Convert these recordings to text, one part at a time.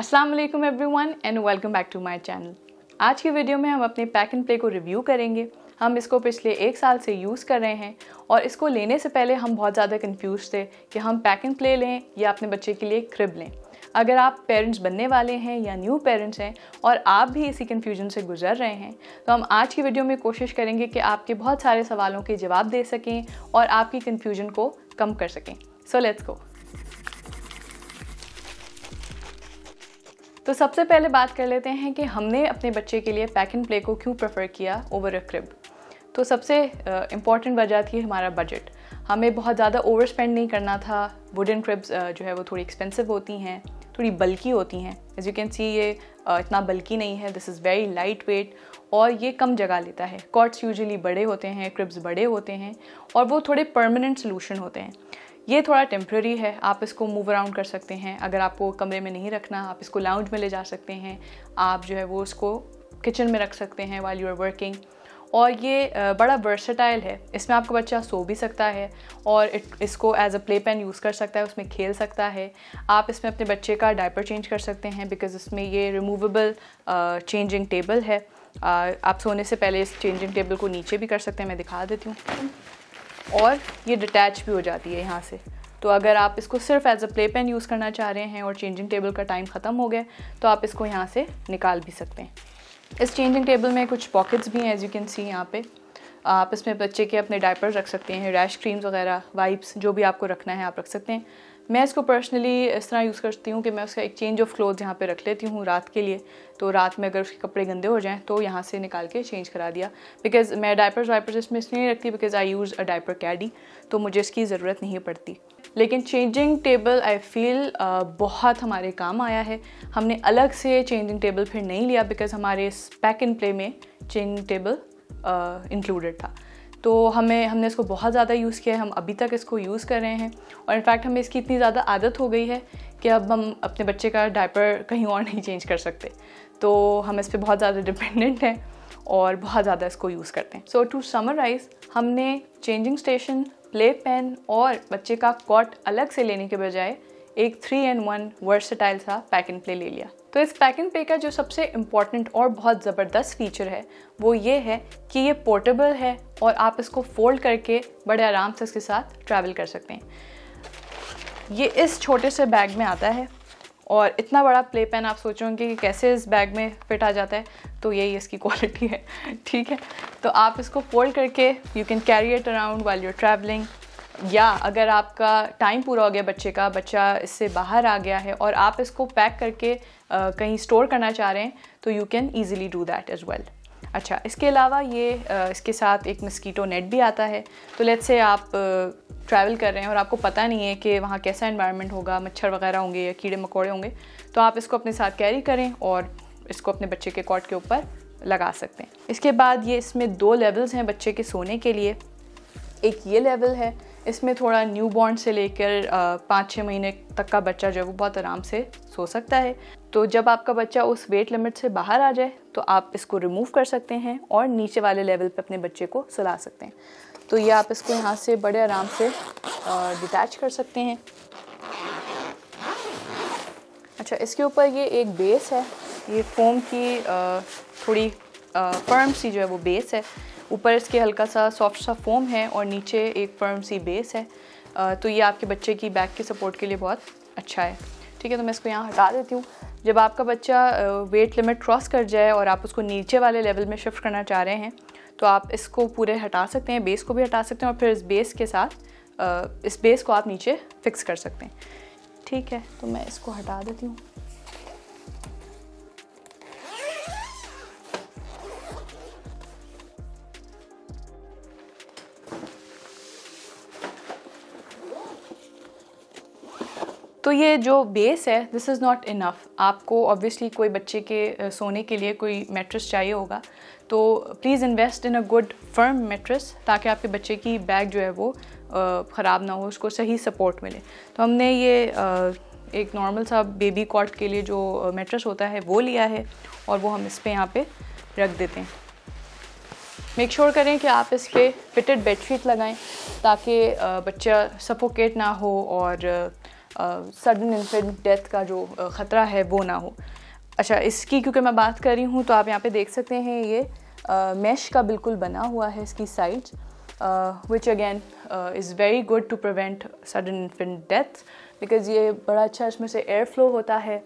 Aslam everyone and welcome back to my channel आज की video में हम अपने पैक एंड प्ले को रिव्यू करेंगे हम इसको पिछले एक साल से यूज़ कर रहे हैं और इसको लेने से पहले हम बहुत ज़्यादा कन्फ्यूज़ थे कि हम पैक एंड प्ले लें या अपने बच्चे के लिए क्रिब लें अगर आप पेरेंट्स बनने वाले हैं या न्यू पेरेंट्स हैं और आप भी इसी कन्फ्यूजन से गुजर रहे हैं तो हम आज की वीडियो में कोशिश करेंगे कि आपके बहुत सारे सवालों के जवाब दे सकें और आपकी कन्फ्यूजन को कम कर सकें सो लेट्स गो तो सबसे पहले बात कर लेते हैं कि हमने अपने बच्चे के लिए पैक एंड प्ले को क्यों प्रेफर किया ओवर अ क्रिब तो सबसे इम्पॉर्टेंट वजह थी हमारा बजट हमें बहुत ज़्यादा ओवर स्पेंड नहीं करना था वुडन क्रिब्स जो है वो थोड़ी एक्सपेंसिव होती हैं थोड़ी बल्कि होती हैं एज यू कैन सी ये इतना बल्कि नहीं है this is very light weight और ये कम जगह लेता है कॉट्स यूजली बड़े होते हैं क्रिब्स बड़े होते हैं और वो थोड़े परमानेंट सोलूशन होते हैं ये थोड़ा टेम्प्रेरी है आप इसको मूव अराउंड कर सकते हैं अगर आपको कमरे में नहीं रखना आप इसको लाउंज में ले जा सकते हैं आप जो है वो उसको किचन में रख सकते हैं वाइल यू आर वर्किंग और ये बड़ा वर्सटाइल है इसमें आपका बच्चा सो भी सकता है और इट इसको as a playpen use कर सकता है उसमें खेल सकता है आप इसमें अपने बच्चे का डायपर चेंज कर सकते हैं बिकॉज़ इसमें ये रिमूवेबल चेंजिंग टेबल है आप सोने से पहले इस चेंजिंग टेबल को नीचे भी कर सकते हैं मैं दिखा देती हूँ और ये डिटैच भी हो जाती है यहाँ से तो अगर आप इसको सिर्फ as a playpen use करना चाह रहे हैं और चेंजिंग टेबल का टाइम ख़त्म हो गया तो आप इसको यहाँ से निकाल भी सकते हैं इस चेंजिंग टेबल में कुछ पॉकेट्स भी हैं एज यू कैन सी यहाँ पे आप इसमें बच्चे के अपने डायपर्स रख सकते हैं रैश क्रीम्स वगैरह वाइप्स जो भी आपको रखना है आप रख सकते हैं मैं इसको पर्सनली इस तरह यूज़ करती हूँ कि मैं उसका एक चेंज ऑफ क्लोथ यहाँ पे रख लेती हूँ रात के लिए तो रात में अगर उसके कपड़े गंदे हो जाएँ तो यहाँ से निकाल के चेंज करा दिया बिकॉज़ मैं डायपर्स वाइपर्स इसमें इसलिए नहीं रखती because I use a diaper caddy तो मुझे इसकी ज़रूरत नहीं पड़ती लेकिन चेंजिंग टेबल आई फील बहुत हमारे काम आया है हमने अलग से चेंजिंग टेबल फिर नहीं लिया बिकॉज़ हमारे इस पैक इन प्ले में चेंजिंग टेबल इंक्लूडेड था तो हमें हमने इसको बहुत ज़्यादा यूज़ किया है हम अभी तक इसको यूज़ कर रहे हैं और इनफैक्ट हमें इसकी इतनी ज़्यादा आदत हो गई है कि अब हम अपने बच्चे का डायपर कहीं और नहीं चेंज कर सकते तो हम इस पर बहुत ज़्यादा डिपेंडेंट हैं और बहुत ज़्यादा इसको यूज़ करते हैं सो टू समराइज हमने चेंजिंग स्टेशन प्ले पेन और बच्चे का कॉट अलग से लेने के बजाय एक थ्री एंड वन वर्सटाइल सा पैक एंड प्ले ले लिया तो इस पैकिंग पे का जो सबसे इम्पॉर्टेंट और बहुत ज़बरदस्त फीचर है वो ये है कि ये पोर्टेबल है और आप इसको फोल्ड करके बड़े आराम से इसके साथ ट्रैवल कर सकते हैं ये इस छोटे से बैग में आता है और इतना बड़ा प्ले पेन आप सोचोगे कि कैसे इस बैग में फिट आ जाता है तो यही इसकी क्वालिटी है ठीक है तो आप इसको फोल्ड करके you can carry it around while your travelling या अगर आपका टाइम पूरा हो गया बच्चे का बच्चा इससे बाहर आ गया है और आप इसको पैक करके आ, कहीं स्टोर करना चाह रहे हैं तो you can easily do that as well अच्छा इसके अलावा ये आ, इसके साथ एक मस्कीटो नेट भी आता है तो लेट्स से आप ट्रैवल कर रहे हैं और आपको पता नहीं है कि वहाँ कैसा इन्वायरमेंट होगा मच्छर वगैरह होंगे या कीड़े मकोड़े होंगे तो आप इसको अपने साथ कैरी करें और इसको अपने बच्चे के कॉट के ऊपर लगा सकते हैं इसके बाद ये इसमें दो लेवल्स हैं बच्चे के सोने के लिए एक ये लेवल है इसमें थोड़ा न्यू बॉर्न से लेकर पाँच छः महीने तक का बच्चा जो है वो बहुत आराम से सो सकता है तो जब आपका बच्चा उस वेट लिमिट से बाहर आ जाए तो आप इसको रिमूव कर सकते हैं और नीचे वाले लेवल पे अपने बच्चे को सुला सकते हैं तो ये आप इसको यहाँ से बड़े आराम से डिटैच कर सकते हैं अच्छा इसके ऊपर ये एक बेस है ये फोम की थोड़ी फर्म सी जो है वो बेस है ऊपर इसके हल्का सा सॉफ्ट सा फोम है और नीचे एक फर्म सी बेस है तो ये आपके बच्चे की बैक की सपोर्ट के लिए बहुत अच्छा है ठीक है तो मैं इसको यहाँ हटा देती हूँ जब आपका बच्चा वेट लिमिट क्रॉस कर जाए और आप उसको नीचे वाले लेवल में शिफ्ट करना चाह रहे हैं तो आप इसको पूरे हटा सकते हैं बेस को भी हटा सकते हैं और फिर इस बेस के साथ इस बेस को आप नीचे फिक्स कर सकते हैं ठीक है तो मैं इसको हटा देती हूँ तो ये जो बेस है दिस इज़ नॉट इनफ आपको ऑब्वियसली कोई बच्चे के सोने के लिए कोई मेट्रस चाहिए होगा तो please invest in a good firm mattress ताकि आपके बच्चे की बैग जो है वो ख़राब ना हो उसको सही सपोर्ट मिले तो हमने ये एक नॉर्मल सा बेबी कॉट के लिए जो मेट्रस होता है वो लिया है और वो हम इस पर यहाँ पर रख देते हैं मेक श्योर sure करें कि आप इस पर फिटेड बेडशीट लगाएं ताकि बच्चा सफोकेट ना हो और सडन इन्फेंट डेथ का जो ख़तरा है वो ना हो अच्छा इसकी क्योंकि मैं बात कर रही हूँ तो आप यहाँ पे देख सकते हैं ये मैश का बिल्कुल बना हुआ है इसकी side which again is very good to prevent sudden infant death because ये बड़ा अच्छा इसमें से एयर फ्लो होता है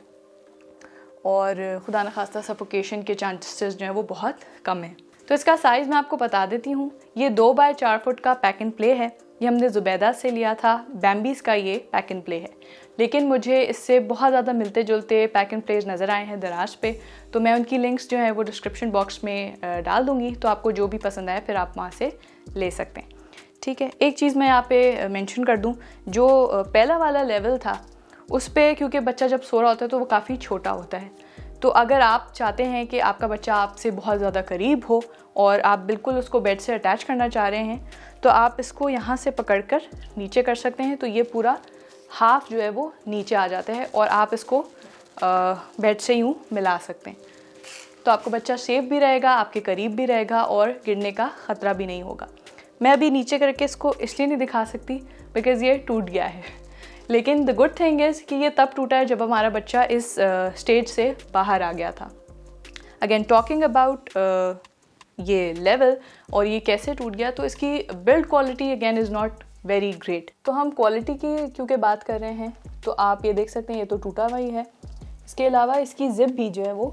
और खुदा न खास्ता सफोकेशन के चांसेस जो हैं वो बहुत कम हैं तो इसका साइज़ मैं आपको बता देती हूँ ये दो बाय चार फुट का पैक एंड प्ले है ये हमने ज़ुबैदा से लिया था बैम्बीज़ का ये पैक एंड प्ले है लेकिन मुझे इससे बहुत ज़्यादा मिलते जुलते पैक एंड प्लेज नज़र आए हैं दराज पे तो मैं उनकी लिंक्स जो है वो डिस्क्रिप्शन बॉक्स में डाल दूँगी तो आपको जो भी पसंद आए फिर आप वहाँ से ले सकते हैं ठीक है एक चीज़ मैं यहाँ पे मेंशन कर दूँ जो पहला वाला लेवल था उस पर क्योंकि बच्चा जब सो रहा होता है तो वो काफ़ी छोटा होता है तो अगर आप चाहते हैं कि आपका बच्चा आपसे बहुत ज़्यादा करीब हो और आप बिल्कुल उसको बेड से अटैच करना चाह रहे हैं तो आप इसको यहाँ से पकड़ कर नीचे कर सकते हैं तो ये पूरा हाफ़ जो है वो नीचे आ जाता है और आप इसको बेड से यूँ मिला सकते हैं तो आपको बच्चा सेफ भी रहेगा आपके करीब भी रहेगा और गिरने का ख़तरा भी नहीं होगा मैं अभी नीचे करके इसको इसलिए नहीं दिखा सकती बिकॉज़ ये टूट गया है लेकिन द गुड थिंग इज़ कि ये तब टूटा है जब हमारा बच्चा इस स्टेज uh, से बाहर आ गया था अगेन टॉकिंग अबाउट ये लेवल और ये कैसे टूट गया तो इसकी build quality again is not very great तो हम क्वालिटी की क्योंकि बात कर रहे हैं तो आप ये देख सकते हैं ये तो टूटा हुआ ही है इसके अलावा इसकी ज़िप भी जो है वो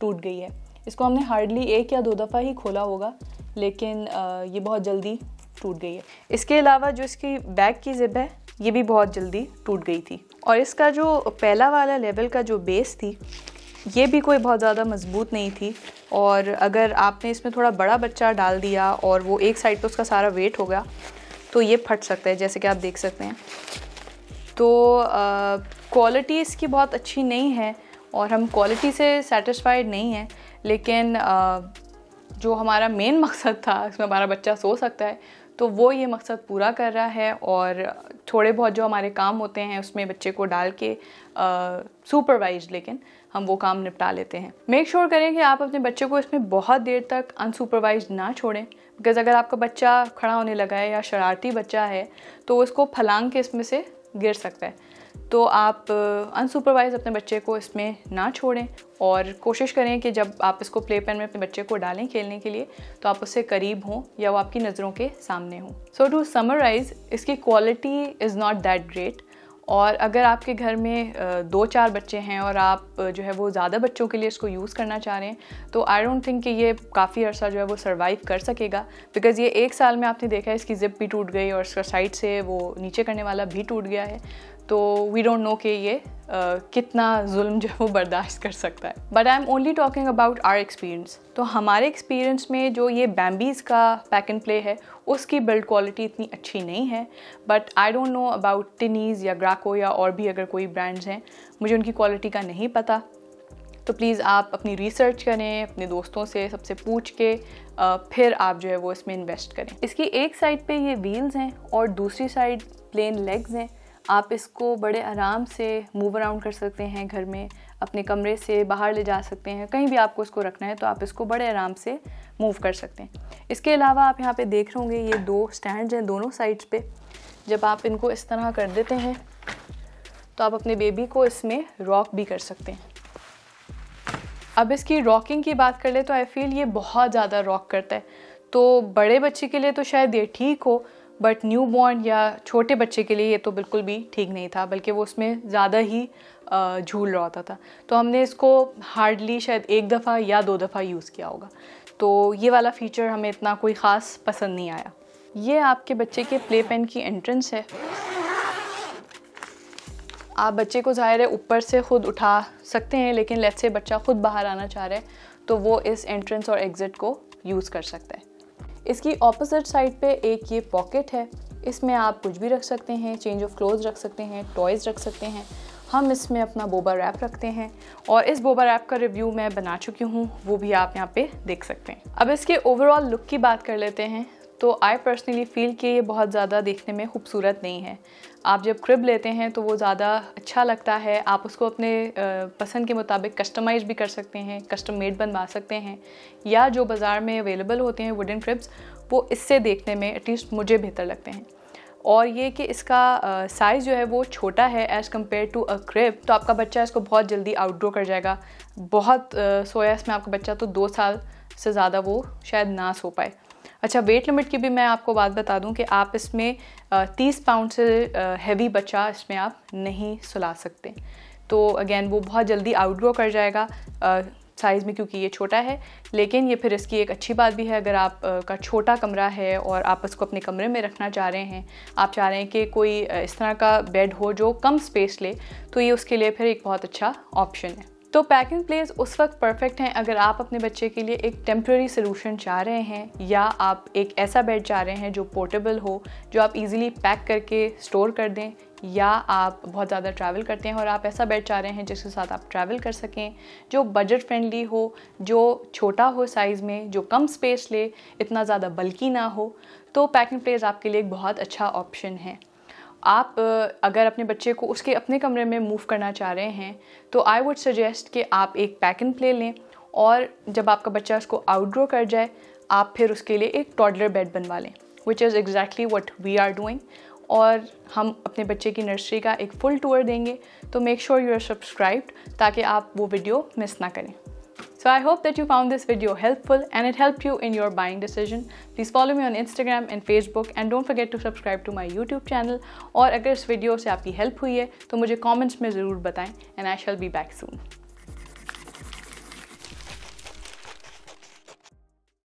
टूट गई है इसको हमने हार्डली एक या दो दफ़ा ही खोला होगा लेकिन ये बहुत जल्दी टूट गई है इसके अलावा जो इसकी बैग की ज़िप है ये भी बहुत जल्दी टूट गई थी और इसका जो पहला वाला लेवल का जो बेस थी ये भी कोई बहुत ज़्यादा मजबूत नहीं थी और अगर आपने इसमें थोड़ा बड़ा बच्चा डाल दिया और वो एक साइड पर उसका सारा वेट हो गया तो ये फट सकता है जैसे कि आप देख सकते हैं तो क्वालिटी इसकी बहुत अच्छी नहीं है और हम क्वालिटी से सेटिस्फाइड नहीं हैं लेकिन आ, जो हमारा मेन मकसद था इसमें हमारा बच्चा सो सकता है तो वो ये मकसद पूरा कर रहा है और थोड़े बहुत जो हमारे काम होते हैं उसमें बच्चे को डाल के सुपरवाइज लेकिन हम वो काम निपटा लेते हैं मेक श्योर sure करें कि आप अपने बच्चे को इसमें बहुत देर तक अनसुपरवाइज ना छोड़ें बिकॉज अगर आपका बच्चा खड़ा होने लगा है या शरारती बच्चा है तो उसको फलांग के इसमें से गिर सकता है तो आप अनसुपरवाइज अपने बच्चे को इसमें ना छोड़ें और कोशिश करें कि जब आप इसको प्ले पेन में अपने बच्चे को डालें खेलने के लिए तो आप उससे करीब हों या वो आपकी नज़रों के सामने हों सो टू समराइज़ इसकी quality is not that great और अगर आपके घर में दो चार बच्चे हैं और आप जो है वो ज़्यादा बच्चों के लिए इसको यूज़ करना चाह रहे हैं तो आई डोंट थिंक कि ये काफ़ी अर्सा जो है वो सर्वाइव कर सकेगा बिकॉज़ ये एक साल में आपने देखा है इसकी ज़िप भी टूट गई और इसका साइड से वो नीचे करने वाला भी टूट गया है तो वी डोंट नो कि ये Uh, कितना जुल्म जो वो बर्दाश्त कर सकता है but I am only talking about our experience तो हमारे एक्सपीरियंस में जो ये बैम्बीज़ का पैक एंड प्ले है उसकी बिल्ड क्वालिटी इतनी अच्छी नहीं है but I don't know about टिनीज़ या ग्राको या और भी अगर कोई ब्रांड्स हैं मुझे उनकी क्वालिटी का नहीं पता तो प्लीज़ आप अपनी रिसर्च करें अपने दोस्तों से सबसे पूछ के फिर आप जो है वो इसमें इन्वेस्ट करें इसकी एक साइड पे ये व्हील्स हैं और दूसरी साइड प्लेन लेग्स हैं आप इसको बड़े आराम से मूव अराउंड कर सकते हैं घर में अपने कमरे से बाहर ले जा सकते हैं कहीं भी आपको इसको रखना है तो आप इसको बड़े आराम से मूव कर सकते हैं इसके अलावा आप यहाँ पे देख रहे होंगे ये दो स्टैंड हैं दोनों साइड्स पे जब आप इनको इस तरह कर देते हैं तो आप अपने बेबी को इसमें रॉक भी कर सकते हैं अब इसकी रॉकिंग की बात कर ले तो आई फील ये बहुत ज़्यादा रॉक करता है तो बड़े बच्चे के लिए तो शायद ये ठीक हो बट न्यू बॉर्न या छोटे बच्चे के लिए ये तो बिल्कुल भी ठीक नहीं था बल्कि वो उसमें ज़्यादा ही झूल रहा होता था तो हमने इसको हार्डली शायद एक दफ़ा या दो दफ़ा यूज़ किया होगा तो ये वाला फ़ीचर हमें इतना कोई ख़ास पसंद नहीं आया ये आपके बच्चे के प्ले पेन की एंट्रेंस है आप बच्चे को ज़ाहिर है ऊपर से ख़ुद उठा सकते हैं लेकिन लेट से बच्चा ख़ुद बाहर आना चाह रहा है तो वो इस एंट्रेंस और एग्ज़िट को यूज़ कर सकता है इसकी ऑपोजिट साइड पे एक ये पॉकेट है इसमें आप कुछ भी रख सकते हैं चेंज ऑफ क्लोथ रख सकते हैं टॉयज़ रख सकते हैं हम इसमें अपना बोबा रैप रखते हैं और इस बोबा रैप का रिव्यू मैं बना चुकी हूँ वो भी आप यहाँ पे देख सकते हैं अब इसके ओवरऑल लुक की बात कर लेते हैं तो आई पर्सनली फ़ील कि ये बहुत ज़्यादा देखने में खूबसूरत नहीं है आप जब क्रिब लेते हैं तो वो ज़्यादा अच्छा लगता है आप उसको अपने पसंद के मुताबिक कस्टमाइज़ भी कर सकते हैं कस्टम मेड बनवा सकते हैं या जो बाज़ार में अवेलेबल होते हैं वुडन क्रिब्स वो इससे देखने में एटलीस्ट मुझे बेहतर लगते हैं और ये कि इसका साइज़ जो है वो छोटा है as compare to a crib तो आपका बच्चा इसको बहुत जल्दी आउटडोर कर जाएगा बहुत सोया इसमें आपका बच्चा तो दो साल से ज़्यादा वो शायद ना सो पाए अच्छा वेट लिमिट की भी मैं आपको बात बता दूं कि आप इसमें तीस पाउंड से हैवी बच्चा इसमें आप नहीं सुला सकते तो अगेन वो बहुत जल्दी आउटग्रो कर जाएगा साइज़ में क्योंकि ये छोटा है लेकिन ये फिर इसकी एक अच्छी बात भी है अगर आप आ, का छोटा कमरा है और आप इसको अपने कमरे में रखना चाह रहे हैं आप चाह रहे हैं कि कोई इस तरह का बेड हो जो कम स्पेस ले तो ये उसके लिए फिर एक बहुत अच्छा ऑप्शन है तो पैक एंड प्लेस उस वक्त परफेक्ट हैं अगर आप अपने बच्चे के लिए एक टेम्प्रेरी सोलूशन चाह रहे हैं या आप एक ऐसा बेड चाह रहे हैं जो पोर्टेबल हो जो आप इजीली पैक करके स्टोर कर दें या आप बहुत ज़्यादा ट्रैवल करते हैं और आप ऐसा बेड चाह रहे हैं जिसके साथ आप ट्रैवल कर सकें जो बजट फ्रेंडली हो जो छोटा हो साइज़ में जो कम स्पेस ले इतना ज़्यादा बल्कि ना हो तो पैकिंग प्लेस आपके लिए एक बहुत अच्छा ऑप्शन है आप अगर अपने बच्चे को उसके अपने कमरे में मूव करना चाह रहे हैं तो आई वुड सजेस्ट कि आप एक पैक एंड प्ले लें और जब आपका बच्चा उसको आउटग्रो कर जाए आप फिर उसके लिए एक टॉडलर बेड बनवा लें which is exactly what we are doing और हम अपने बच्चे की नर्सरी का एक फुल टूर देंगे तो make sure you are subscribed ताकि आप वो वीडियो मिस ना करें So I hope that you found this video helpful and it helped you in your buying decision. Please follow me on Instagram and Facebook and don't forget to subscribe to my YouTube channel. Or if this video has helped you, then है तो मुझे comments में ज़रूर बताएं and I shall be back soon.